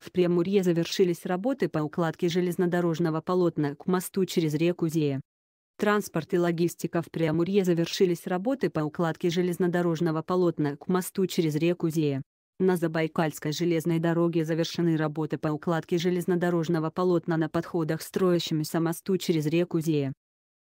В Премурье завершились работы по укладке железнодорожного полотна к мосту через реку Зея. Транспорт и логистика в Преамурье завершились работы по укладке железнодорожного полотна к мосту через реку Зея. На Забайкальской железной дороге завершены работы по укладке железнодорожного полотна на подходах строящемуся мосту через реку Зея.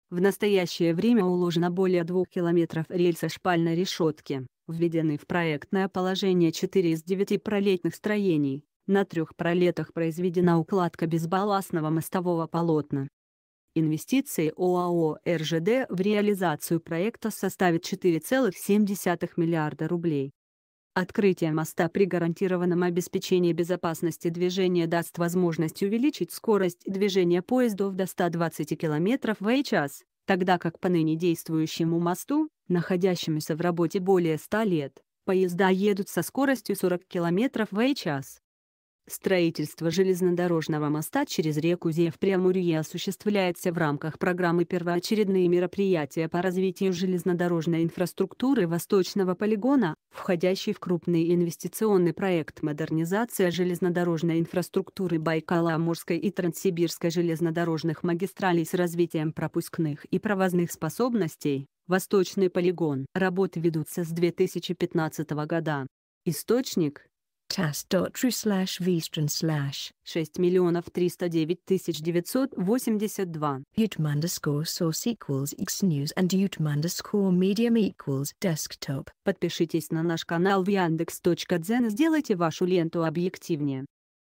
В настоящее время уложено более 2 километров рельса шпальной решетки, введены в проектное положение 4 из 9 пролетных строений, на трех пролетах произведена укладка безбалластного мостового полотна. Инвестиции ОАО РЖД в реализацию проекта составят 4,7 миллиарда рублей. Открытие моста при гарантированном обеспечении безопасности движения даст возможность увеличить скорость движения поездов до 120 км в час, тогда как по ныне действующему мосту, находящемуся в работе более 100 лет, поезда едут со скоростью 40 км в час. Строительство железнодорожного моста через реку Зев в Преамурье осуществляется в рамках программы «Первоочередные мероприятия по развитию железнодорожной инфраструктуры Восточного полигона», входящий в крупный инвестиционный проект «Модернизация железнодорожной инфраструктуры Байкало-Амурской и Транссибирской железнодорожных магистралей с развитием пропускных и провозных способностей». Восточный полигон. Работы ведутся с 2015 года. Источник Task.ru slash vstrand slash 6 миллионов 309 тысяч 982. Utm underscore source equals xnews and utm underscore medium equals desktop. Подпишитесь на наш канал в Яндекс.Дзен и сделайте вашу ленту объективнее.